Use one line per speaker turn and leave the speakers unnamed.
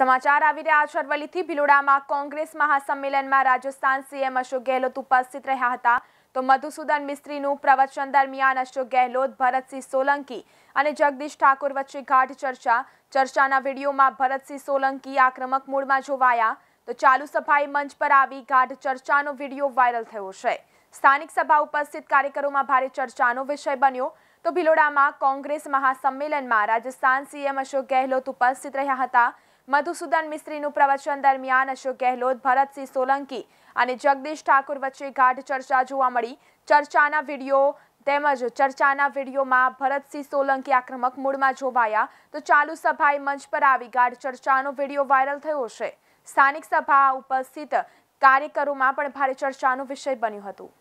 સમાચાર આવી રહ્યા છે અરવલ્લીથી ભિલોડામાં કોંગ્રેસ મહાસંમેલનમાં રાજસ્થાન સીએમ અશોક ગહેલોત ઉપસ્થિત રહ્યા હતા તો મધુસૂદન મિસ્ત્રીનું પ્રવચન દરમિયાન અશોક ગહેલોત ભરતસિંહ સોલંકી અને જગદીશ ઠાકોર વચ્ચે ગાઢ ચર્ચા ચર્ચાના વિડીયોમાં ભરતસિંહ સોલંકી આક્રમક મૂડમાં જોવાયા તો ચાલુ સભાએ મંચ પર આવી ગાઢ ચર્ચાનો વિડીયો વાયરલ થયો છે સ્થાનિક સભા ઉપસ્થિત કાર્યકરોમાં ભારે ચર્ચાનો વિષય બન્યો તો ભિલોડામાં કોંગ્રેસ મહાસંમેલનમાં રાજસ્થાન સીએમ અશોક ગહેલોત ઉપસ્થિત રહ્યા હતા મધુસૂદન મિસ્ત્રીનું પ્રવચન દરમિયાન અશોક ગેહલોત ભરતસિંહ સોલંકી અને જગદીશ ઠાકોર વચ્ચે ગાઢ ચર્ચા જોવા મળી ચર્ચાના વિડીયો તેમજ ચર્ચાના વિડીયોમાં ભરતસિંહ સોલંકી આક્રમક મૂડમાં જોવાયા તો ચાલુ સભાએ મંચ પર આવી ગાઢ ચર્ચાનો વિડીયો વાયરલ થયો છે સ્થાનિક સભા ઉપસ્થિત કાર્યકરોમાં પણ ભારે ચર્ચાનો વિષય બન્યું હતું